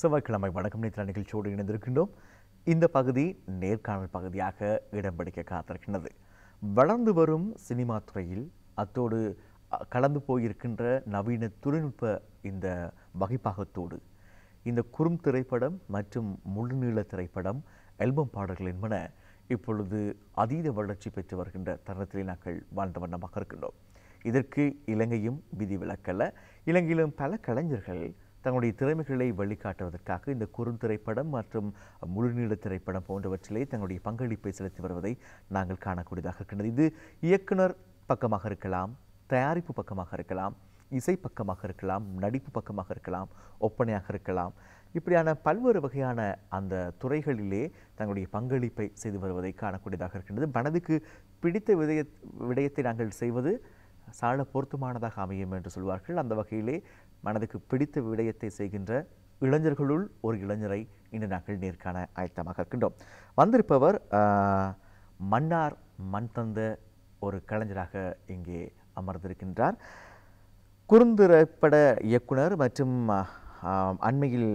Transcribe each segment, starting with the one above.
செவ்வாய்க்கிழமை வணக்கம் நேற்று நிகழ்ச்சியோடு இணைந்திருக்கின்றோம் இந்த பகுதி நேர்காணல் பகுதியாக இடம் காத்திருக்கின்றது வளர்ந்து வரும் சினிமா துறையில் அத்தோடு கலந்து போயிருக்கின்ற நவீன தொழில்நுட்ப இந்த வகைப்பாகத்தோடு இந்த குறும் திரைப்படம் மற்றும் முழுநீள திரைப்படம் எல்பம் பாடல்கள் என்பன இப்பொழுது அதீத வளர்ச்சி பெற்று வருகின்ற தருணத்திலே நாங்கள் வாழ்ந்த வண்ணமாக இருக்கின்றோம் இதற்கு இலங்கையும் விதி விதிவிலக்கல்ல இலங்கையிலும் பல கலைஞர்கள் தங்களுடைய திறமைகளை வழிகாட்டுவதற்காக இந்த குறுந்திரைப்படம் மற்றும் முழுநீள திரைப்படம் போன்றவற்றிலே தங்களுடைய பங்களிப்பை செலுத்தி வருவதை நாங்கள் காணக்கூடியதாக இருக்கின்றது இது இயக்குனர் பக்கமாக இருக்கலாம் தயாரிப்பு பக்கமாக இருக்கலாம் இசை பக்கமாக இருக்கலாம் நடிப்பு பக்கமாக இருக்கலாம் ஒப்பனையாக இருக்கலாம் இப்படியான பல்வேறு வகையான அந்த துறைகளிலே தங்களுடைய பங்களிப்பை செய்து வருவதை காணக்கூடியதாக இருக்கின்றது மனதுக்கு பிடித்த விதய விடயத்தை நாங்கள் செய்வது சால பொருத்தமானதாக அமையும் என்று சொல்வார்கள் அந்த வகையிலே மனதுக்கு பிடித்த விடயத்தை செய்கின்ற இளைஞர்களுள் ஒரு இளைஞரை இன்று நாங்கள் நேர்காண ஆயத்தமாக இருக்கின்றோம் வந்திருப்பவர் மன்னார் மண் தந்த ஒரு கலைஞராக இங்கே அமர்ந்திருக்கின்றார் குறுந்திரைப்பட இயக்குனர் மற்றும் அண்மையில்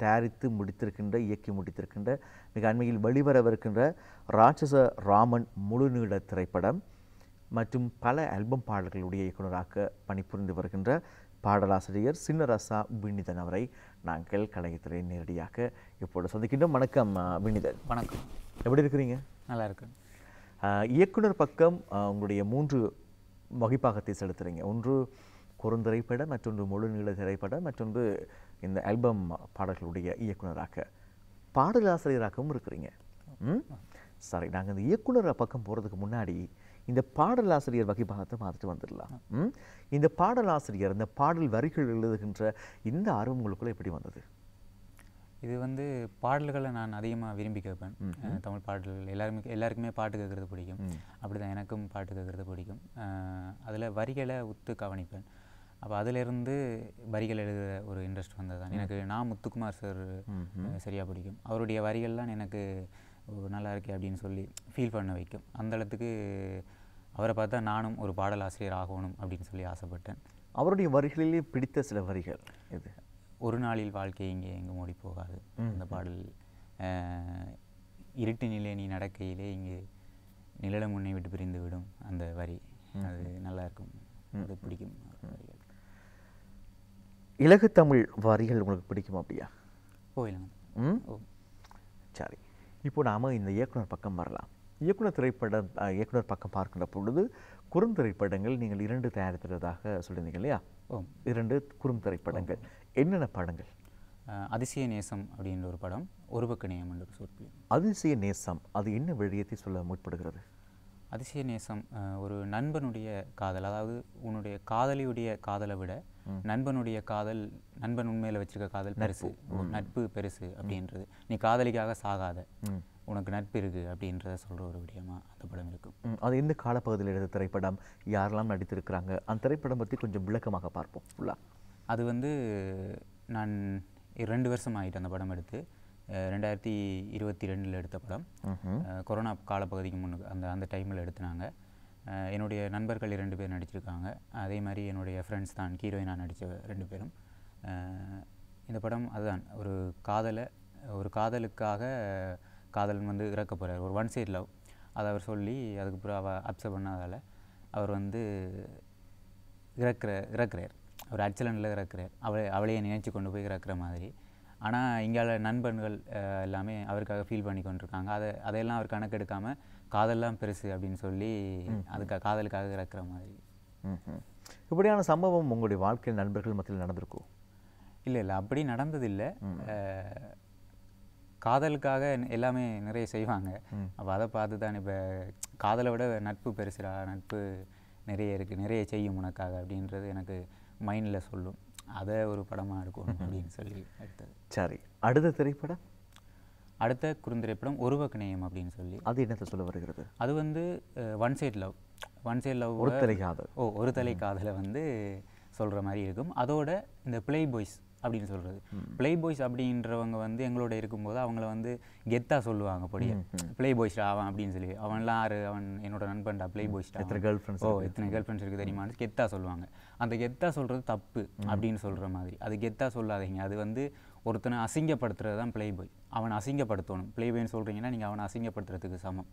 தயாரித்து முடித்திருக்கின்ற இயக்கி முடித்திருக்கின்ற மிக அண்மையில் வெளிவரவிருக்கின்ற ராட்சச ராமன் முழுநீள திரைப்படம் மற்றும் பல ஆல்பம் பாடல்களுடைய இயக்குநராக பணிபுரிந்து வருகின்ற பாடலாசிரியர் சின்னரசா வினிதன் அவரை நாங்கள் கலையத்திலே நேரடியாக இப்போது சந்திக்கின்றோம் வணக்கம் வினிதன் வணக்கம் எப்படி இருக்கிறீங்க நல்லா இருக்கு இயக்குனர் பக்கம் உங்களுடைய மூன்று வகைப்பாகத்தை செலுத்துறீங்க ஒன்று குறுந்திரைப்படம் மற்றொன்று முழுநீள திரைப்படம் மற்றொன்று இந்த ஆல்பம் பாடல்களுடைய இயக்குனராக பாடலாசிரியராகவும் இருக்கிறீங்க ம் சரி நாங்கள் இந்த இயக்குனர் பக்கம் போகிறதுக்கு முன்னாடி இந்த பாடலாசிரியர் பார்த்து மாற்றிட்டு வந்துடலாம் இந்த பாடலாசிரியர் இந்த பாடல் வரிகள் எழுதுகின்ற இந்த ஆர்வம் உங்களுக்குள்ளே எப்படி வந்தது இது வந்து பாடல்களை நான் அதிகமாக விரும்பி கேட்பேன் தமிழ் பாடல்கள் எல்லாருமே எல்லாருக்குமே பாட்டு கேட்குறது பிடிக்கும் அப்படி தான் எனக்கும் பாட்டு கேட்குறது பிடிக்கும் அதில் வரிகளை உத்து கவனிப்பேன் அப்போ அதிலிருந்து வரிகள் எழுதுகிற ஒரு இன்ட்ரெஸ்ட் வந்தது தான் எனக்கு நான் முத்துக்குமார் சார் சரியாக பிடிக்கும் அவருடைய வரிகள்லாம் எனக்கு நல்லா இருக்கே அப்படின்னு சொல்லி ஃபீல் பண்ண வைக்கும் அந்த இடத்துக்கு அவரை பார்த்தா நானும் ஒரு பாடல் ஆசிரியர் ஆகணும் அப்படின்னு சொல்லி ஆசைப்பட்டேன் அவருடைய வரிகளிலே பிடித்த சில வரிகள் இது ஒரு நாளில் வாழ்க்கை இங்கே எங்கும் ஓடி போகாது அந்த பாடல் இருட்டு நிலை நீ நடக்கையிலே இங்கே நிழல முன்னே விட்டு பிரிந்து விடும் அந்த வரி அது நல்லா இருக்கும் அது பிடிக்கும் இலகு தமிழ் வரிகள் உங்களுக்கு பிடிக்கும் அப்படியா போயிடலாம் ம் சரி இப்போ நாம் இந்த இயக்குனர் பக்கம் வரலாம் இயக்குனர் திரைப்படம் இயக்குனர் பக்கம் பார்க்கின்ற பொழுது குறும் திரைப்படங்கள் நீங்கள் இரண்டு தயாரித்துறதாக சொல்லியிருந்தீங்க இல்லையா இரண்டு குறும் திரைப்படங்கள் என்னென்ன படங்கள் அதிசய நேசம் அப்படின்ற ஒரு படம் ஒரு பக்க நேயம் அதிசய நேசம் அது என்ன வெளியத்தை சொல்ல முற்படுகிறது அதிசய நேசம் ஒரு நண்பனுடைய காதல் அதாவது உன்னுடைய காதலியுடைய காதலை விட நண்பனுடைய காதல் நண்பன் உண்மையில் வச்சிருக்க காதல் பெருசு நட்பு பெருசு அப்படின்றது நீ காதலிக்காக சாகாத உனக்கு நட்பு இருக்கு அப்படின்றத சொல்கிற ஒரு விடயமா அந்த படம் இருக்கும் அது எந்த காலப்பகுதியில் எடுத்த திரைப்படம் யாரெல்லாம் நடித்திருக்கிறாங்க அந்த திரைப்படம் பற்றி கொஞ்சம் விளக்கமாக பார்ப்போம் ஃபுல்லாக அது வந்து நான் ரெண்டு வருஷம் ஆகிட்டு அந்த படம் எடுத்து ரெண்டாயிரத்தி இருபத்தி ரெண்டில் எடுத்த படம் கொரோனா காலப்பகுதிக்கு முன்னு அந்த அந்த டைமில் எடுத்தினாங்க என்னுடைய நண்பர்கள் இரண்டு பேர் நடிச்சிருக்காங்க அதே மாதிரி என்னுடைய ஃப்ரெண்ட்ஸ் தான் ஹீரோயினாக நடித்த ரெண்டு பேரும் இந்த படம் அதுதான் ஒரு காதலை ஒரு காதலுக்காக காதலன் வந்து இறக்க போகிறார் ஒரு ஒன் சைட் லவ் அதை அவர் சொல்லி அதுக்கப்புறம் அவ அப்செட் பண்ணாதால் அவர் வந்து இறக்குற இறக்குறார் அவர் ஆக்சிடெண்ட்டில் இறக்குறார் அவளை அவளையே நினைச்சு கொண்டு போய் இறக்குற மாதிரி ஆனால் இங்கே நண்பன்கள் எல்லாமே அவருக்காக ஃபீல் பண்ணி கொண்டிருக்காங்க அதை அதையெல்லாம் அவர் கணக்கெடுக்காமல் காதல்லாம் பெருசு அப்படின்னு சொல்லி அதுக்காக காதலுக்காக இறக்குற மாதிரி இப்படியான சம்பவம் உங்களுடைய வாழ்க்கையில் நண்பர்கள் மத்தியில் நடந்திருக்கும் இல்லை இல்லை அப்படி நடந்ததில்லை காதலுக்காக எல்லாமே நிறைய செய்வாங்க அப்போ அதை பார்த்து தான் இப்போ காதலை விட நட்பு பெருசுடா நட்பு நிறைய இருக்குது நிறைய செய்யும் உனக்காக அப்படின்றது எனக்கு மைண்டில் சொல்லும் அதை ஒரு படமாக எடுக்கணும் அப்படின்னு சொல்லி எடுத்தது சரி அடுத்த திரைப்படம் அடுத்த குறுந்திரைப்படம் ஒருவக்கணையம் அப்படின்னு சொல்லி அது என்னத்தை சொல்ல வருகிறது அது வந்து one side love one side love ஒரு தலை காதல் ஓ ஒரு தலை காதலை வந்து சொல்கிற மாதிரி இருக்கும் அதோட இந்த பிளே பாய்ஸ் அப்படின்னு சொல்கிறது பிளே பாய்ஸ் அப்படின்றவங்க வந்து எங்களோட இருக்கும்போது அவங்கள வந்து கெத்தாக சொல்லுவாங்க பொடிய பிளே பாய்ஸ்டா அவன் அப்படின்னு சொல்லி அவன்லாம் ஆறு அவன் என்னோட நண்பன்டா பிளே பாய்ஸ்டா எத்தனை கேர்ள் ஃப்ரெண்ட்ஸ் ஓ எத்தனை கேர்ள் ஃப்ரெண்ட்ஸ் இருக்குது தெரியுமான்னு கெத்தாக சொல்லுவாங்க அந்த கெத்தாக சொல்கிறது தப்பு அப்படின்னு சொல்கிற மாதிரி அது கெத்தாக சொல்லாதீங்க அது வந்து ஒருத்தனை அசிங்கப்படுத்துறது தான் பிளே பாய் அவனை அசிங்கப்படுத்தணும் பிளேபேன்னு சொல்கிறீங்கன்னா நீங்கள் அவனை அசிங்கப்படுத்துறதுக்கு சமம்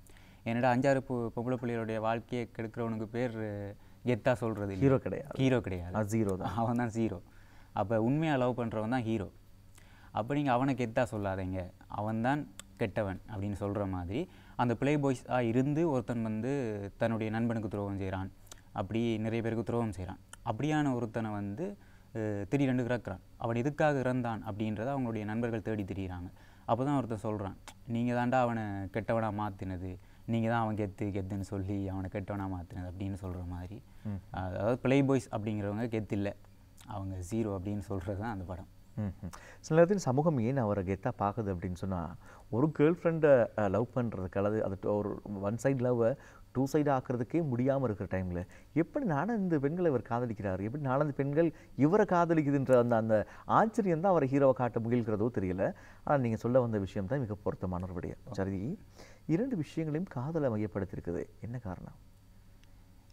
என்னடா அஞ்சாறு பொ பொம்பளை பிள்ளைகளுடைய வாழ்க்கையை கெடுக்கிறவனுக்கு பேர் கெத்தாக சொல்கிறது ஹீரோ கிடையாது ஹீரோ கிடையாது ஜீரோ தான் அவன் தான் ஜீரோ அப்போ உண்மையாக லவ் பண்ணுறவன் தான் ஹீரோ அப்போ நீங்கள் அவனை கெத்தாக சொல்லாதீங்க அவன் தான் கெட்டவன் அப்படின்னு சொல்கிற மாதிரி அந்த பிளே பாய்ஸாக இருந்து ஒருத்தன் வந்து தன்னுடைய நண்பனுக்கு துரோகம் செய்கிறான் அப்படி நிறைய பேருக்கு துரோகம் செய்கிறான் அப்படியான ஒருத்தனை வந்து திடீரென்று கிறக்கிறான் அவன் எதுக்காக இறந்தான் அப்படின்றத அவங்களுடைய நண்பர்கள் தேடி திரிகிறாங்க அப்போ தான் ஒருத்தர் சொல்கிறான் நீங்கள் தாண்டா அவனை கெட்டவனாக மாற்றினது நீங்கள் தான் அவன் கெத்து கெத்துன்னு சொல்லி அவனை கெட்டவனாக மாற்றினது அப்படின்னு சொல்கிற மாதிரி அதாவது பிளே பாய்ஸ் அப்படிங்கிறவங்க கெத்து இல்லை அவங்க ஜீரோ அப்படின்னு சொல்கிறது தான் அந்த படம் சில நேரத்தில் சமூகம் ஏன் அவரை கெத்தாக பார்க்குது அப்படின்னு சொன்னால் ஒரு கேர்ள் ஃப்ரெண்டை லவ் பண்ணுறதுக்கு அல்லது அது ஒரு ஒன் சைட் லவ்வை டூ சைடு ஆக்கிறதுக்கே முடியாமல் இருக்கிற டைமில் எப்படி இந்த பெண்களை இவர் காதலிக்கிறார் எப்படி நடந்து பெண்கள் இவரை காதலிக்குதுன்ற அந்த அந்த ஆச்சரியம் தான் அவரை ஹீரோவை காட்ட முகிழ்கிறதோ தெரியல ஆனால் நீங்கள் சொல்ல வந்த விஷயம் தான் மிக பொருத்தமான ஒரு விடயம் சரி இரண்டு விஷயங்களையும் காதலை மையப்படுத்தியிருக்குது என்ன காரணம்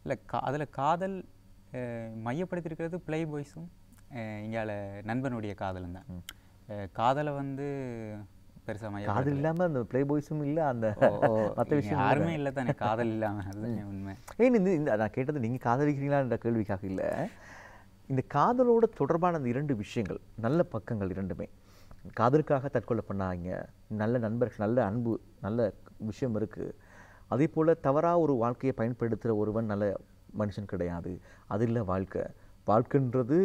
இல்லை கா அதில் காதல் மையப்படுத்தியிருக்கிறது பிளே பாய்ஸும் இங்கே நண்பனுடைய காதலும் தான் காதலை வந்து பெருசாக காதல் இல்லாமல் அந்த பிளே பாய்ஸும் இல்லை அந்த மற்ற விஷயம் யாருமே இல்லை தானே காதல் இல்லாமல் உண்மை ஏன் இந்த இந்த நான் கேட்டது நீங்கள் காதலிக்கிறீங்களான்ற கேள்விக்காக இல்லை இந்த காதலோட தொடர்பான அந்த இரண்டு விஷயங்கள் நல்ல பக்கங்கள் இரண்டுமே காதலுக்காக தற்கொலை பண்ணாங்க நல்ல நண்பர்கள் நல்ல அன்பு நல்ல விஷயம் இருக்குது அதே போல் தவறாக ஒரு வாழ்க்கையை பயன்படுத்துகிற ஒருவன் நல்ல மனுஷன் கிடையாது அது இல்லை வாழ்க்கை வாழ்க்கைன்றது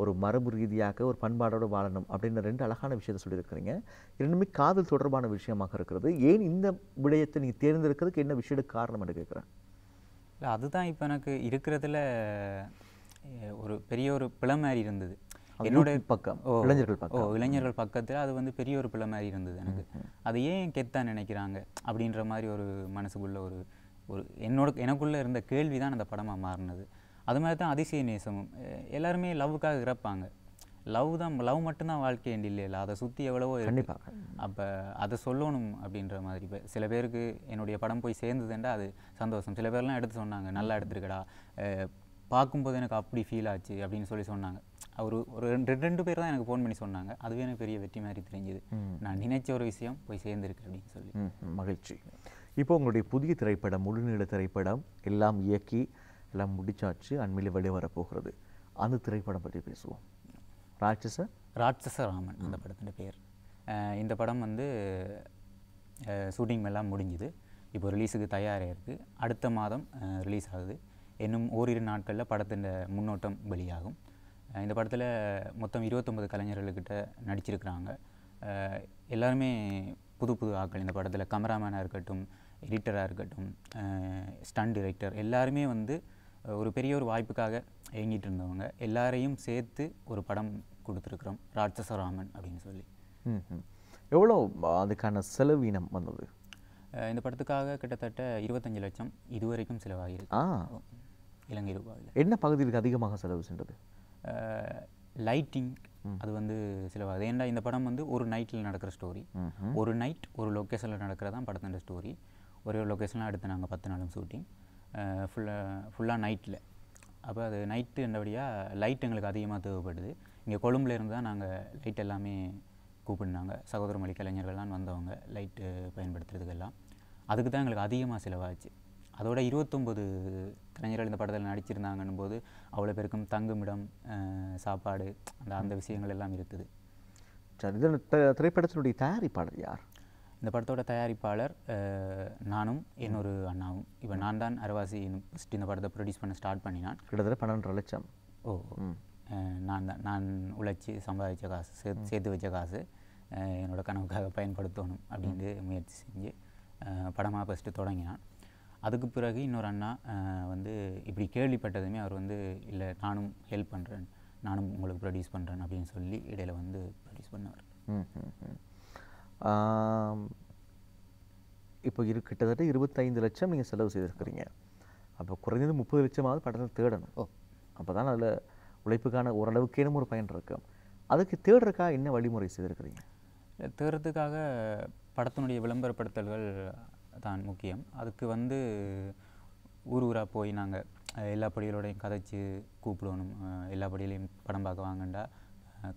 ஒரு மரபு ரீதியாக ஒரு பண்பாடோடு வாழணும் அப்படின்ற ரெண்டு அழகான விஷயத்தை சொல்லியிருக்கிறீங்க இரண்டுமே காதல் தொடர்பான விஷயமாக இருக்கிறது ஏன் இந்த விடயத்தை நீங்கள் தேர்ந்தெடுக்கிறதுக்கு என்ன விஷயத்துக்கு காரணம் என்று கேட்குறேன் இல்லை அதுதான் இப்போ எனக்கு இருக்கிறதுல ஒரு பெரிய ஒரு பிழை மாதிரி இருந்தது என்னுடைய பக்கம் ஓ இளைஞர்கள் பக்கம் ஓ இளைஞர்கள் பக்கத்தில் அது வந்து பெரிய ஒரு பிள்ளை மாதிரி இருந்தது எனக்கு அது ஏன் கெத்தா நினைக்கிறாங்க அப்படின்ற மாதிரி ஒரு மனசுக்குள்ள ஒரு ஒரு என்னோட எனக்குள்ளே இருந்த கேள்வி தான் அந்த படமாக மாறினது அது மாதிரி தான் அதிசய நேசமும் எல்லாருமே லவ்வுக்காக இறப்பாங்க லவ் தான் லவ் மட்டும்தான் வாழ்க்கையண்டு இல்லை அதை சுற்றி எவ்வளவோ கண்டிப்பாக அப்போ அதை சொல்லணும் அப்படின்ற மாதிரி இப்போ சில பேருக்கு என்னுடைய படம் போய் சேர்ந்ததுண்டா அது சந்தோஷம் சில பேர்லாம் எடுத்து சொன்னாங்க நல்லா எடுத்துருக்கடா பார்க்கும்போது எனக்கு அப்படி ஃபீல் ஆச்சு அப்படின்னு சொல்லி சொன்னாங்க அவர் ஒரு ரெண்டு ரெண்டு பேர் தான் எனக்கு ஃபோன் பண்ணி சொன்னாங்க அதுவே எனக்கு பெரிய வெற்றி மாதிரி தெரிஞ்சுது நான் நினைச்ச ஒரு விஷயம் போய் சேர்ந்துருக்கு அப்படின்னு சொல்லி மகிழ்ச்சி இப்போ உங்களுடைய புதிய திரைப்படம் முழுநீள திரைப்படம் எல்லாம் இயக்கி எல்லாம் முடிச்சாச்சு அண்மையில் வெளியே வரப்போகிறது அந்த திரைப்படம் பற்றி பேசுவோம் ராட்சச ராட்சச ராமன் அந்த படத்தின் பேர் இந்த படம் வந்து ஷூட்டிங் எல்லாம் முடிஞ்சுது இப்போ ரிலீஸுக்கு தயாராக இருக்குது அடுத்த மாதம் ரிலீஸ் ஆகுது இன்னும் ஓரிரு நாட்களில் படத்தின் முன்னோட்டம் வெளியாகும் இந்த படத்தில் மொத்தம் இருபத்தொம்பது கலைஞர்கள்கிட்ட நடிச்சிருக்கிறாங்க எல்லாருமே புது புது ஆட்கள் இந்த படத்தில் கமராமேனாக இருக்கட்டும் எடிட்டராக இருக்கட்டும் ஸ்டண்ட் டிரெக்டர் எல்லாருமே வந்து ஒரு பெரிய ஒரு வாய்ப்புக்காக இயங்கிட்டு இருந்தவங்க எல்லாரையும் சேர்த்து ஒரு படம் கொடுத்துருக்குறோம் ராட்சசராமன் அப்படின்னு சொல்லி எவ்வளோ அதுக்கான செலவீனம் வந்தது இந்த படத்துக்காக கிட்டத்தட்ட இருபத்தஞ்சு லட்சம் இதுவரைக்கும் செலவாகிருக்கு இலங்கை ரூபாயில் என்ன பகுதிகளுக்கு அதிகமாக செலவு சென்றது லைட்டிங் அது வந்து செலவாகுது ஏன்னா இந்த படம் வந்து ஒரு நைட்டில் நடக்கிற ஸ்டோரி ஒரு நைட் ஒரு லொக்கேஷனில் நடக்கிறதான் படத்தின் ஸ்டோரி ஒரே ஒரு லொக்கேஷனாக எடுத்து நாங்கள் பத்து நாளும் ஷூட்டிங் ஃபுல்லாக ஃபுல்லாக நைட்டில் அப்போ அது நைட்டு என்றபடியாக லைட் எங்களுக்கு அதிகமாக தேவைப்படுது இங்கே கொழும்புல இருந்து தான் நாங்கள் லைட் எல்லாமே கூப்பிடுனாங்க சகோதர மொழி கலைஞர்கள்லாம் வந்தவங்க லைட்டு பயன்படுத்துறதுக்கெல்லாம் அதுக்கு தான் எங்களுக்கு அதிகமாக செலவாச்சு அதோட இருபத்தொம்பது கலைஞர்கள் இந்த படத்தில் நடிச்சிருந்தாங்கன்னும் போது அவ்வளோ பேருக்கும் தங்குமிடம் சாப்பாடு அந்த அந்த விஷயங்கள் எல்லாம் இருக்குது திரைப்படத்தினுடைய தயாரிப்பாளர் யார் இந்த படத்தோட தயாரிப்பாளர் நானும் இன்னொரு அண்ணாவும் இப்போ நான் தான் அரவாசி ஃபஸ்ட் இந்த படத்தை ப்ரொடியூஸ் பண்ண ஸ்டார்ட் பண்ணினான் கிட்டத்தட்ட பன்னெண்டு லட்சம் ஓ நான் தான் நான் உழைச்சி சம்பாதிச்ச காசு சேர்த்து சேர்த்து வச்ச காசு என்னோடய கனவுக்காக பயன்படுத்தணும் அப்படின்ட்டு முயற்சி செஞ்சு படமாக ஃபஸ்ட்டு தொடங்கினான் அதுக்கு பிறகு இன்னொரு அண்ணா வந்து இப்படி கேள்விப்பட்டதுமே அவர் வந்து இல்லை நானும் ஹெல்ப் பண்ணுறேன் நானும் உங்களுக்கு ப்ரொடியூஸ் பண்ணுறேன் அப்படின்னு சொல்லி இடையில் வந்து ப்ரொடியூஸ் பண்ணவர் இப்போ இரு கிட்டத்தட்ட இருபத்தைந்து லட்சம் நீங்கள் செலவு செய்திருக்கிறீங்க அப்போ குறைந்தது முப்பது லட்சமாவது படத்தை தேடணும் ஓ அப்போ தான் அதில் உழைப்புக்கான ஓரளவுக்கேனும் ஒரு பயன் இருக்கும் அதுக்கு தேடுறதுக்காக என்ன வழிமுறை செய்திருக்கிறீங்க தேடுறதுக்காக படத்தினுடைய விளம்பரப்படுத்தல்கள் தான் முக்கியம் அதுக்கு வந்து ஊர் ஊராக போய் நாங்கள் எல்லா படிகளோடையும் கதைச்சு கூப்பிடணும் எல்லா படிகளையும் படம் பார்க்க வாங்கண்டா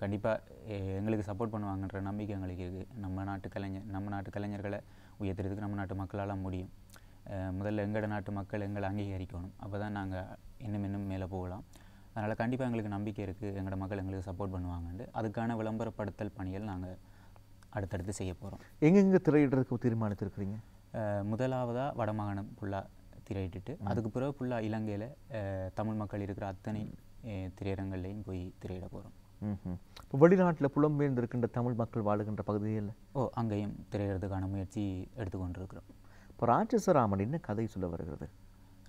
கண்டிப்பாக எங்களுக்கு சப்போர்ட் பண்ணுவாங்கன்ற நம்பிக்கை எங்களுக்கு இருக்குது நம்ம நாட்டு கலைஞர் நம்ம நாட்டு கலைஞர்களை உயர்த்துறதுக்கு நம்ம நாட்டு மக்களால் முடியும் முதல்ல எங்களோட நாட்டு மக்கள் எங்களை அங்கீகரிக்கணும் அப்போ தான் நாங்கள் இன்னும் இன்னும் மேலே போகலாம் அதனால் கண்டிப்பாக எங்களுக்கு நம்பிக்கை இருக்குது எங்களோட மக்கள் எங்களுக்கு சப்போர்ட் பண்ணுவாங்கன்ட்டு அதுக்கான விளம்பரப்படுத்தல் பணிகள் நாங்கள் அடுத்தடுத்து செய்ய போகிறோம் எங்கெங்கே திரையிடுறதுக்கு தீர்மானித்திருக்கிறீங்க முதலாவதாக வடமாகாணம் ஃபுல்லாக திரையிட்டுட்டு அதுக்கு பிறகு ஃபுல்லாக இலங்கையில் தமிழ் மக்கள் இருக்கிற அத்தனை திரையரங்கள்லேயும் போய் திரையிட போகிறோம் இப்போ வெளிநாட்டில் புலம்பெயர்ந்திருக்கின்ற தமிழ் மக்கள் வாழுகின்ற பகுதியில் ஓ அங்கேயும் திரையிறதுக்கான முயற்சி எடுத்துக்கொண்டிருக்கிறோம் இப்போ ராட்சசராமன் என்ன கதை சொல்ல வருகிறது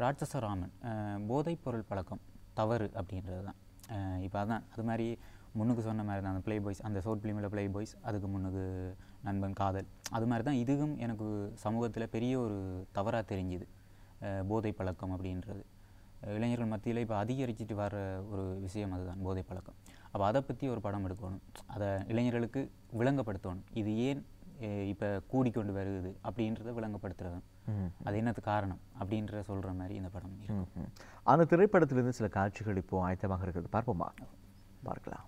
ராட்சசராமன் போதைப் பொருள் பழக்கம் தவறு அப்படின்றது தான் இப்போ அதுதான் அது மாதிரி முன்னுக்கு சொன்ன மாதிரி தான் அந்த பிளே பாய்ஸ் அந்த ஷோர்ட் ஃபிலிமில் பிளே பாய்ஸ் அதுக்கு முன்னுக்கு நண்பன் காதல் அது மாதிரி தான் இதுவும் எனக்கு சமூகத்தில் பெரிய ஒரு தவறாக தெரிஞ்சுது போதை பழக்கம் அப்படின்றது இளைஞர்கள் மத்தியில் இப்போ அதிகரிச்சுட்டு வர ஒரு விஷயம் அதுதான் போதை பழக்கம் அப்போ அதை பற்றி ஒரு படம் எடுக்கணும் அதை இளைஞர்களுக்கு விளங்கப்படுத்தணும் இது ஏன் இப்போ கூடிக்கொண்டு வருது அப்படின்றத விளங்கப்படுத்துறது அது என்னது காரணம் அப்படின்ற சொல்கிற மாதிரி இந்த படம் அந்த திரைப்படத்திலிருந்து சில காட்சிகள் இப்போது ஆயத்தமாக இருக்கிறது பார்ப்போமா பார்க்கலாம்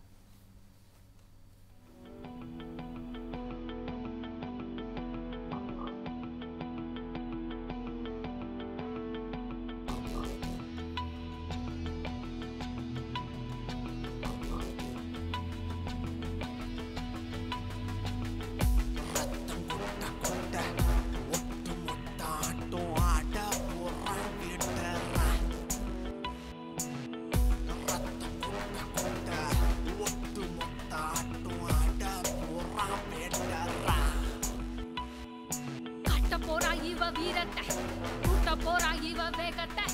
போறா இவ வேகத்தை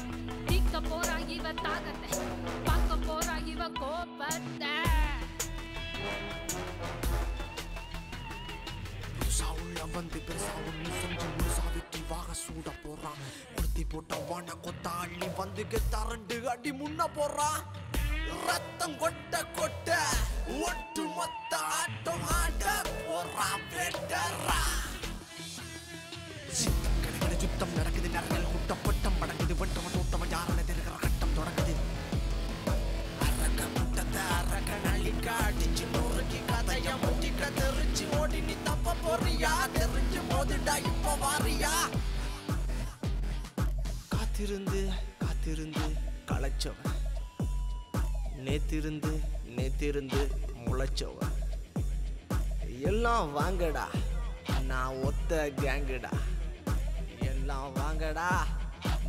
தீக்க போறா இவ தாகத்தை பார்க்க போறா இவ கோபத்தை வந்து பெருசா ஒண்ணு போட்ட வான கொத்த அள்ளி தரண்டு அடி முன்ன போறான் ரத்தம் கொட்ட கொட்ட ஒட்டு மொத்த ஆட்டம் ஆட போறான் வெட்டரா சித்தம் நடக்குது இது வெட்டவன் தூத்தவன் யாரோட இருக்கிற கட்டம் தொடங்குது அரக்க முட்டத்தை அரக்க நள்ளிக்க அடிச்சு நூறுக்கு கதைய முட்டிக்க தெரிச்சு ஓடி நீ தப்ப போறியா தெரிஞ்சு போதுடா இப்ப வாரியா காத்திருந்து காத்திருந்து களைச்சவன் நேத்திருந்து நேத்திருந்து முளைச்சவன் எல்லாம் வாங்கடா நான் ஒத்த கேங்கடா எல்லாம் வாங்கடா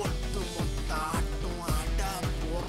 Waduh, mau ada, mau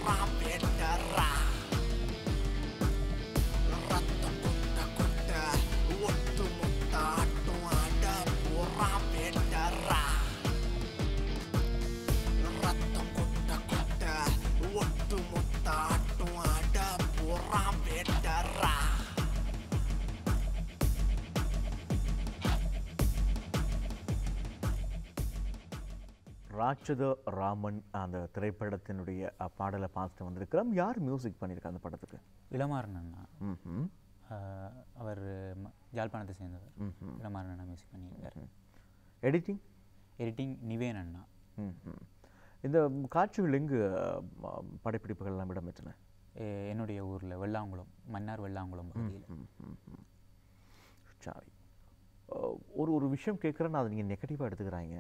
ராட்சத ராமன் அந்த திரைப்படத்தினுடைய பாடலை பார்த்துட்டு வந்திருக்கிறோம் யார் மியூசிக் பண்ணியிருக்காரு அந்த படத்துக்கு இளமாறன் அவர் யாழ்ப்பாணத்தை சேர்ந்தவர் இளமாறன் அண்ணா மியூசிக் பண்ணியிருக்காரு எடிட்டிங் எடிட்டிங் நிவேன் அண்ணா இந்த காட்சிகள் எங்கு படப்பிடிப்புகள்லாம் இடம்பெற்றன என்னுடைய ஊரில் வெள்ளாங்குளம் மன்னார் வெள்ளாங்குளம் சாரி ஒரு ஒரு விஷயம் கேட்குறேன்னு அதை நீங்கள் நெகட்டிவாக எடுத்துக்கிறாங்க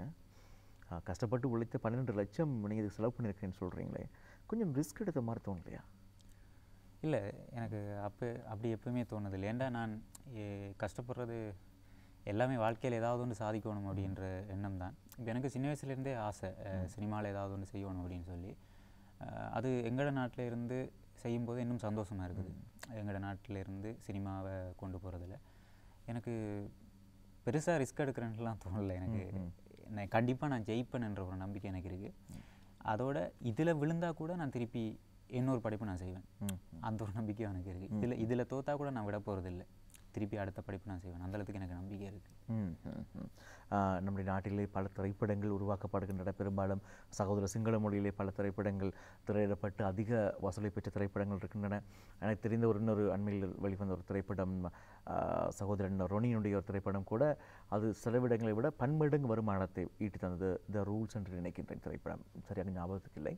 கஷ்டப்பட்டு உழைத்து பன்னெண்டு லட்சம் நீங்கள் இதுக்கு செலவு பண்ணியிருக்கேன்னு சொல்கிறீங்களே கொஞ்சம் ரிஸ்க் எடுத்த மாதிரி தோணலையா இல்லை எனக்கு அப்போ அப்படி எப்பவுமே தோணுது இல்லை ஏண்டா நான் கஷ்டப்படுறது எல்லாமே வாழ்க்கையில் ஏதாவது ஒன்று சாதிக்கணும் அப்படின்ற எண்ணம் தான் இப்போ எனக்கு சின்ன வயசுலேருந்தே ஆசை சினிமாவில் ஏதாவது ஒன்று செய்யணும் அப்படின்னு சொல்லி அது எங்களோட நாட்டில் இருந்து செய்யும்போது இன்னும் சந்தோஷமாக இருக்குது எங்களோட நாட்டில் இருந்து சினிமாவை கொண்டு போகிறதுல எனக்கு பெருசாக ரிஸ்க் எடுக்கிறேன்லாம் தோணலை எனக்கு நான் கண்டிப்பாக நான் ஜெயிப்பேன்ன்ற ஒரு நம்பிக்கை எனக்கு இருக்குது அதோட இதில் விழுந்தால் கூட நான் திருப்பி இன்னொரு படைப்பு நான் செய்வேன் அந்த ஒரு நம்பிக்கையும் எனக்கு இருக்குது இதில் இதில் தோத்தா கூட நான் விட போகிறதில்லை திருப்பி அடுத்த படிப்பு நான் செய்வேன் அந்தளவுக்கு எனக்கு நம்பிக்கை இருக்குது நம்முடைய நாட்டிலே பல திரைப்படங்கள் உருவாக்கப்படுகின்றன பெரும்பாலும் சகோதர சிங்கள மொழியிலே பல திரைப்படங்கள் திரையிடப்பட்டு அதிக வசூலை பெற்ற திரைப்படங்கள் இருக்கின்றன எனக்கு தெரிந்த ஒரு இன்னொரு அண்மையில் வெளிவந்த ஒரு திரைப்படம் சகோதரன் ரொனியினுடைய ஒரு திரைப்படம் கூட அது செலவிடங்களை விட பன்மடங்கு வருமானத்தை ஈட்டி தந்தது த ரூல்ஸ் என்று நினைக்கின்ற திரைப்படம் சரியாக ஞாபகத்துக்கு இல்லை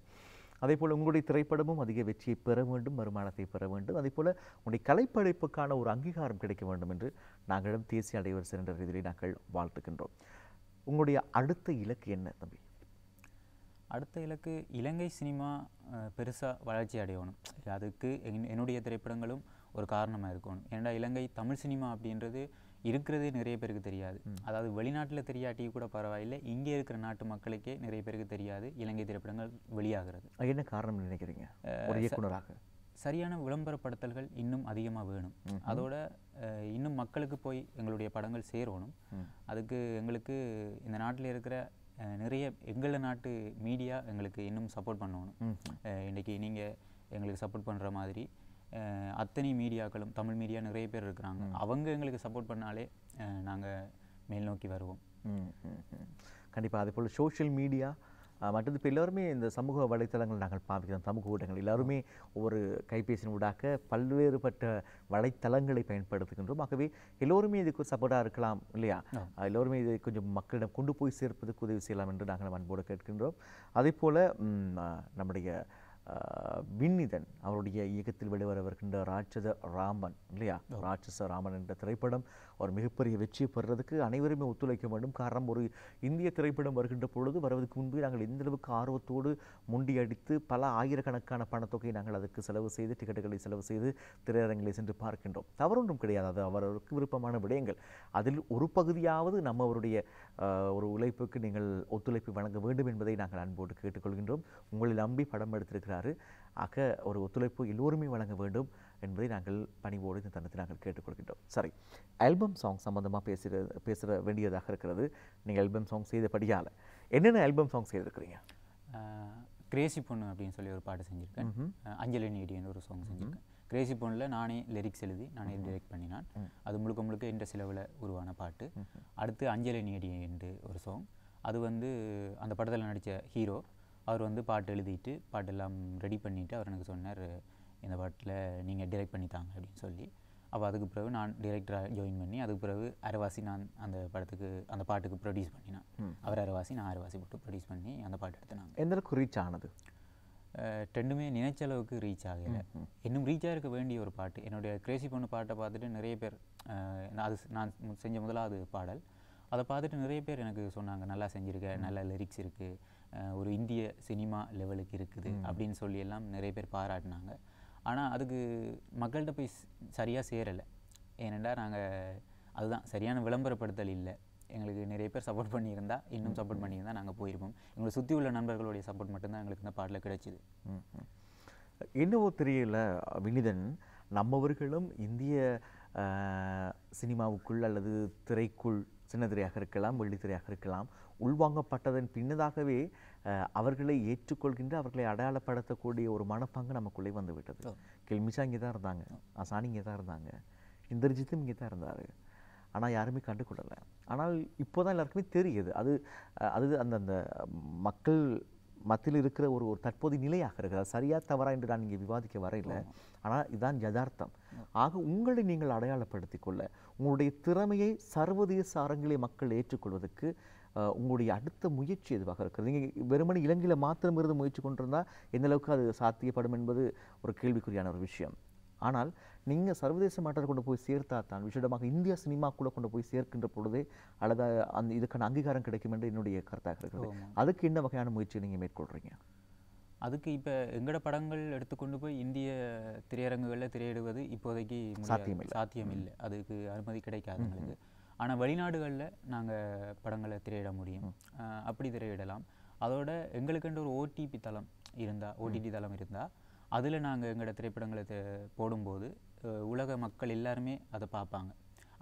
அதே போல் உங்களுடைய திரைப்படமும் அதிக வெற்றியை பெற வேண்டும் வருமானத்தை பெற வேண்டும் அதே போல் உங்களுடைய கலைப்படைப்புக்கான ஒரு அங்கீகாரம் கிடைக்க வேண்டும் என்று நாங்களிடம் தேசிய அலைவர் என்ற ரீதியிலே நாங்கள் வாழ்த்துகின்றோம் உங்களுடைய அடுத்த இலக்கு என்ன தம்பி அடுத்த இலக்கு இலங்கை சினிமா பெருசாக வளர்ச்சி அடையணும் அதுக்கு என்னுடைய திரைப்படங்களும் ஒரு காரணமாக இருக்கணும் ஏன்னா இலங்கை தமிழ் சினிமா அப்படின்றது இருக்கிறதே நிறைய பேருக்கு தெரியாது அதாவது வெளிநாட்டில் தெரியாட்டி கூட பரவாயில்லை இங்கே இருக்கிற நாட்டு மக்களுக்கே நிறைய பேருக்கு தெரியாது இலங்கை திரைப்படங்கள் வெளியாகிறது என்ன காரணம் நினைக்கிறீங்க சரியான விளம்பரப்படுத்தல்கள் இன்னும் அதிகமாக வேணும் அதோட இன்னும் மக்களுக்கு போய் எங்களுடைய படங்கள் சேரணும் அதுக்கு எங்களுக்கு இந்த நாட்டில் இருக்கிற நிறைய எங்கள நாட்டு மீடியா எங்களுக்கு இன்னும் சப்போர்ட் பண்ணணும் இன்றைக்கி நீங்கள் எங்களுக்கு சப்போர்ட் பண்ணுற மாதிரி அத்தனை மீடியாக்களும் தமிழ் மீடியா நிறைய பேர் இருக்கிறாங்க அவங்க எங்களுக்கு சப்போர்ட் பண்ணாலே நாங்கள் மேல் நோக்கி வருவோம் கண்டிப்பாக அதே போல் சோஷியல் மீடியா மற்றது இப்போ எல்லோருமே இந்த சமூக வலைத்தளங்கள் நாங்கள் பார்க்கிறோம் சமூக ஊடகங்கள் எல்லாருமே ஒவ்வொரு கைபேசியின் ஊடாக பல்வேறுபட்ட வலைத்தளங்களை பயன்படுத்துகின்றோம் ஆகவே எல்லோருமே இதுக்கு சப்போர்ட்டாக இருக்கலாம் இல்லையா எல்லோருமே இதை கொஞ்சம் மக்களிடம் கொண்டு போய் சேர்ப்பதற்கு உதவி செய்யலாம் என்று நாங்கள் அன்போடு கேட்கின்றோம் அதே போல் நம்முடைய வின்னிதன் அவருடைய இயக்கத்தில் வெளிவர வருகின்ற ராட்சத ராமன் இல்லையா ராட்சச ராமன் என்ற திரைப்படம் அவர் மிகப்பெரிய வெற்றியை பெறுறதுக்கு அனைவருமே ஒத்துழைக்க வேண்டும் காரணம் ஒரு இந்திய திரைப்படம் வருகின்ற பொழுது வருவதற்கு முன்பு நாங்கள் இந்தளவுக்கு ஆர்வத்தோடு முண்டியடித்து பல ஆயிரக்கணக்கான பணத்தொகையை நாங்கள் அதுக்கு செலவு செய்து டிக்கெட்டுகளை செலவு செய்து திரையரங்களை சென்று பார்க்கின்றோம் தவறொன்றும் கிடையாது அது அவருக்கு விருப்பமான விடயங்கள் அதில் ஒரு பகுதியாவது நம்ம அவருடைய ஒரு உழைப்புக்கு நீங்கள் ஒத்துழைப்பு வழங்க வேண்டும் என்பதை நாங்கள் அன்போடு கேட்டுக்கொள்கின்றோம் உங்களை நம்பி படம் எடுத்திருக்கிறாரு ஆக ஒரு ஒத்துழைப்பு எல்லோருமே வழங்க வேண்டும் என்பதை நாங்கள் பணிவோடு இந்த தருணத்தை நாங்கள் கேட்டுக்கொள்கின்றோம் சரி ஆல்பம் சாங் சம்மந்தமாக பேசுகிற பேசுகிற வேண்டியதாக இருக்கிறது நீங்கள் ஆல்பம் சாங் செய்தபடியால் என்னென்ன ஆல்பம் சாங் செய்திருக்கிறீங்க கிரேசி பொண்ணு அப்படின்னு சொல்லி ஒரு பாட்டு செஞ்சுருக்கேன் அஞ்சலி நீடின்னு ஒரு சாங் செஞ்சுருக்கேன் கிரேசி பொண்ணில் நானே லிரிக்ஸ் எழுதி நானே டிரெக்ட் பண்ணினான் அது முழுக்க முழுக்க என்ற செலவில் உருவான பாட்டு அடுத்து அஞ்சலி நீடி என்று ஒரு சாங் அது வந்து அந்த படத்தில் நடித்த ஹீரோ அவர் வந்து பாட்டு எழுதிட்டு பாட்டெல்லாம் ரெடி பண்ணிவிட்டு அவர் எனக்கு சொன்னார் இந்த பாட்டில் நீங்கள் டிரெக்ட் பண்ணித்தாங்க அப்படின்னு சொல்லி அப்போ அதுக்கு பிறகு நான் டிரெக்டராக ஜாயின் பண்ணி அதுக்கு பிறகு அரைவாசி நான் அந்த படத்துக்கு அந்த பாட்டுக்கு ப்ரொடியூஸ் பண்ணினேன் அவர் அரைவாசி நான் அரைவாசி போட்டு ப்ரொடியூஸ் பண்ணி அந்த பாட்டு எடுத்தினாங்க எந்த அளவுக்கு ரீச் ஆனது ரெண்டுமே நினைச்ச அளவுக்கு ரீச் ஆகலை இன்னும் ரீச்சாக இருக்க வேண்டிய ஒரு பாட்டு என்னுடைய கிரேசி பொண்ணு பாட்டை பார்த்துட்டு நிறைய பேர் அது நான் செஞ்ச முதலாவது பாடல் அதை பார்த்துட்டு நிறைய பேர் எனக்கு சொன்னாங்க நல்லா செஞ்சுருக்க நல்ல லிரிக்ஸ் இருக்குது ஒரு இந்திய சினிமா லெவலுக்கு இருக்குது அப்படின்னு சொல்லி எல்லாம் நிறைய பேர் பாராட்டினாங்க ஆனால் அதுக்கு மக்கள்கிட்ட போய் சரியாக சேரலை ஏனெண்டா நாங்கள் அதுதான் சரியான விளம்பரப்படுத்தல் இல்லை எங்களுக்கு நிறைய பேர் சப்போர்ட் பண்ணியிருந்தா இன்னும் சப்போர்ட் பண்ணியிருந்தால் நாங்கள் போயிருப்போம் எங்களை சுற்றி உள்ள நண்பர்களுடைய சப்போர்ட் மட்டும்தான் எங்களுக்கு இந்த பாட்டில் கிடைச்சிது என்னவோ தெரியல வினிதன் நம்மவர்களும் இந்திய சினிமாவுக்குள் அல்லது திரைக்குள் சின்ன திரையாக இருக்கலாம் வெள்ளித்திரையாக இருக்கலாம் உள்வாங்கப்பட்டதன் பின்னதாகவே அவர்களை ஏற்றுக்கொள்கின்ற அவர்களை அடையாளப்படுத்தக்கூடிய ஒரு மனப்பாங்கு நமக்குள்ளே வந்து விட்டது கெல்மிஷா இங்கே தான் இருந்தாங்க அசானி இங்கே தான் இருந்தாங்க இந்திரஜித்தும் இங்கே தான் இருந்தார் ஆனால் யாருமே கண்டுக்கொள்ளலை ஆனால் இப்போ தான் எல்லாருக்குமே தெரியுது அது அது அந்த அந்த மக்கள் மத்தியில் இருக்கிற ஒரு ஒரு தற்போதைய நிலையாக இருக்குது சரியா தவறா என்று நான் இங்கே விவாதிக்க வரையில ஆனால் இதுதான் யதார்த்தம் ஆக உங்களை நீங்கள் அடையாளப்படுத்திக் கொள்ள உங்களுடைய திறமையை சர்வதேச அரங்கிலே மக்கள் ஏற்றுக்கொள்வதற்கு உங்களுடைய அடுத்த முயற்சி எதுவாக இருக்கிறது நீங்கள் வெறுமனே இலங்கையில் மாத்திரம் இருந்து முயற்சி கொண்டிருந்தால் எந்த அளவுக்கு அது சாத்தியப்படும் என்பது ஒரு கேள்விக்குறியான ஒரு விஷயம் ஆனால் நீங்கள் சர்வதேச மாற்றத்தை கொண்டு போய் சேர்த்தா தான் விசேடமாக இந்தியா சினிமாக்குள்ளே கொண்டு போய் சேர்க்கின்ற பொழுதே அல்லது அந்த இதுக்கான அங்கீகாரம் கிடைக்கும் என்று என்னுடைய கருத்தாக இருக்கிறது அதுக்கு என்ன வகையான முயற்சியை நீங்கள் மேற்கொள்கிறீங்க அதுக்கு இப்போ எங்கட படங்கள் எடுத்துக்கொண்டு போய் இந்திய திரையரங்குகளில் திரையிடுவது இப்போதைக்கு சாத்தியம் இல்லை சாத்தியம் இல்லை அதுக்கு அனுமதி கிடைக்காது எங்களுக்கு ஆனால் வெளிநாடுகளில் நாங்கள் படங்களை திரையிட முடியும் அப்படி திரையிடலாம் அதோட எங்களுக்குன்ற ஒரு ஓடிபி தளம் இருந்தால் ஓடிடி தளம் இருந்தால் அதில் நாங்கள் எங்களோட திரைப்படங்களை போடும்போது உலக மக்கள் எல்லாருமே அதை பார்ப்பாங்க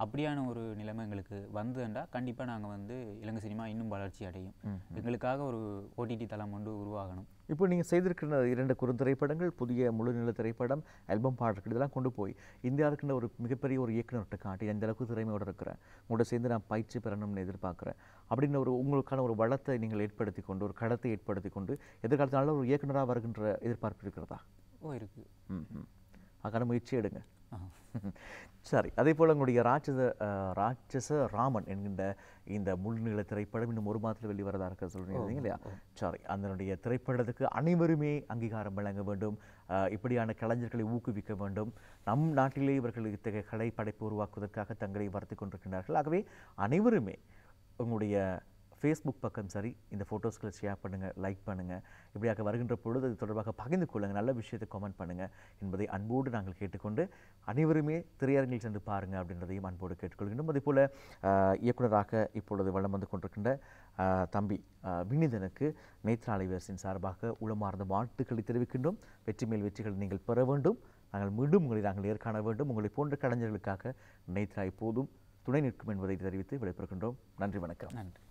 அப்படியான ஒரு நிலைமை எங்களுக்கு வந்ததுண்டா கண்டிப்பாக நாங்கள் வந்து இலங்கை சினிமா இன்னும் வளர்ச்சி அடையும் எங்களுக்காக ஒரு ஓடிடி தளம் ஒன்று உருவாகணும் இப்போ நீங்கள் செய்திருக்கிற இரண்டு குறுந்திரைப்படங்கள் புதிய முழுநில திரைப்படம் ஆல்பம் பாடல்கள் இதெல்லாம் கொண்டு போய் இந்தியாவுக்குன்ற ஒரு மிகப்பெரிய ஒரு இயக்குநர்கிட்ட காட்டி அந்த அளவுக்கு திறமையோடு இருக்கிறேன் உங்களோட சேர்ந்து நான் பயிற்சி பெறணும்னு எதிர்பார்க்குறேன் அப்படின்னு ஒரு உங்களுக்கான ஒரு வளத்தை நீங்கள் ஏற்படுத்தி கொண்டு ஒரு கடத்தை ஏற்படுத்தி கொண்டு எதிர்காலத்தினால ஒரு இயக்குநராக வருகின்ற எதிர்பார்ப்பு இருக்கிறதா ஓ இருக்குது அதுக்கான முயற்சி எடுங்க சரி அதே போல் உங்களுடைய ராட்சத ராட்சச ராமன் என்கின்ற இந்த முள்நில திரைப்படம் இன்னும் ஒரு மாதத்தில் வெளிவரதாக இருக்க சொல்லுறீங்க இல்லையா சாரி அதனுடைய திரைப்படத்துக்கு அனைவருமே அங்கீகாரம் வழங்க வேண்டும் இப்படியான கலைஞர்களை ஊக்குவிக்க வேண்டும் நம் நாட்டிலே இவர்கள் இத்தகைய கலை படைப்பு உருவாக்குவதற்காக தங்களை வளர்த்து கொண்டிருக்கின்றார்கள் ஆகவே அனைவருமே உங்களுடைய ஃபேஸ்புக் பக்கம் சரி இந்த ஃபோட்டோஸ்களை ஷேர் பண்ணுங்கள் லைக் பண்ணுங்கள் இப்படியாக வருகின்ற பொழுது அது தொடர்பாக பகிர்ந்து கொள்ளுங்கள் நல்ல விஷயத்தை கமெண்ட் பண்ணுங்கள் என்பதை அன்போடு நாங்கள் கேட்டுக்கொண்டு அனைவருமே திரையரங்கில் சென்று பாருங்கள் அப்படின்றதையும் அன்போடு கேட்டுக்கொள்கின்றோம் அதேபோல் இயக்குநராக இப்பொழுது வளம் வந்து கொண்டிருக்கின்ற தம்பி வினிதனுக்கு நேத்ராலை வேர்ஸின் சார்பாக உளமார்ந்த வாழ்த்துக்களை தெரிவிக்கின்றோம் வெற்றி மேல் வெற்றிகளை நீங்கள் பெற வேண்டும் நாங்கள் மீண்டும் உங்களை நாங்கள் ஏற்காண வேண்டும் உங்களை போன்ற கலைஞர்களுக்காக நேத்ரா எப்போதும் துணை நிற்கும் என்பதை தெரிவித்து விடைபெறுகின்றோம் நன்றி வணக்கம் நன்றி